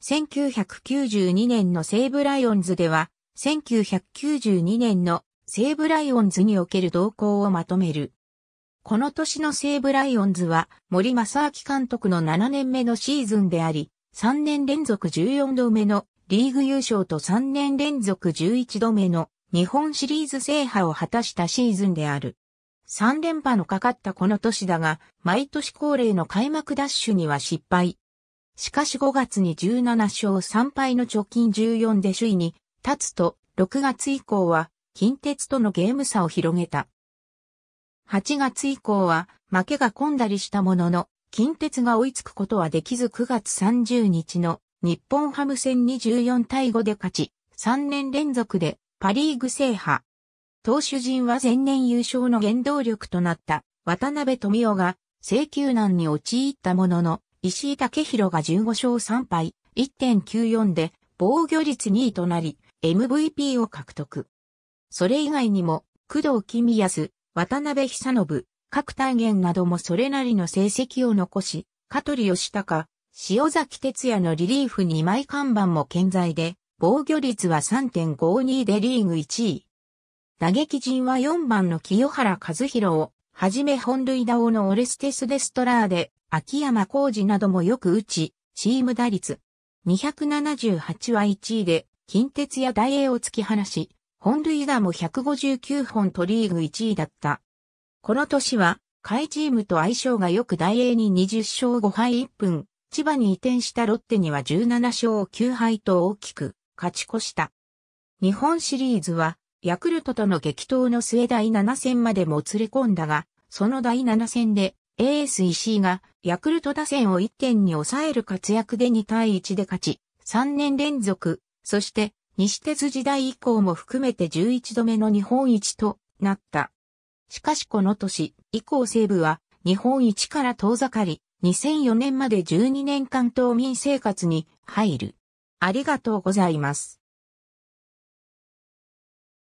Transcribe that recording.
1992年の西武ライオンズでは、1992年の西武ライオンズにおける動向をまとめる。この年の西武ライオンズは森正明監督の7年目のシーズンであり、3年連続14度目のリーグ優勝と3年連続11度目の日本シリーズ制覇を果たしたシーズンである。3連覇のかかったこの年だが、毎年恒例の開幕ダッシュには失敗。しかし5月に17勝3敗の貯金14で首位に立つと、6月以降は近鉄とのゲーム差を広げた。8月以降は負けが込んだりしたものの、近鉄が追いつくことはできず9月30日の日本ハム戦24対5で勝ち、3年連続でパリーグ制覇。投手陣は前年優勝の原動力となった渡辺富夫が請求難に陥ったものの、石井武弘が15勝3敗、1.94で防御率2位となり、MVP を獲得。それ以外にも、工藤公康、渡辺久信、各大元などもそれなりの成績を残し、香取義高、塩崎哲也のリリーフ2枚看板も健在で、防御率は3.52でリーグ1位。打撃陣は4番の清原和弘をはじめ本塁打王のオレステス・デストラーで、秋山浩二などもよく打ち、チーム打率278は1位で、近鉄や大英を突き放し、本塁打も159本とリーグ1位だった。この年は、海チームと相性が良く大英に20勝5敗1分、千葉に移転したロッテには17勝9敗と大きく勝ち越した。日本シリーズはヤクルトとの激闘の末第7戦までもつれ込んだが、その第7戦で、エース石井がヤクルト打線を1点に抑える活躍で2対1で勝ち、3年連続、そして西鉄時代以降も含めて11度目の日本一となった。しかしこの年以降西部は日本一から遠ざかり、2004年まで12年間島民生活に入る。ありがとうございます。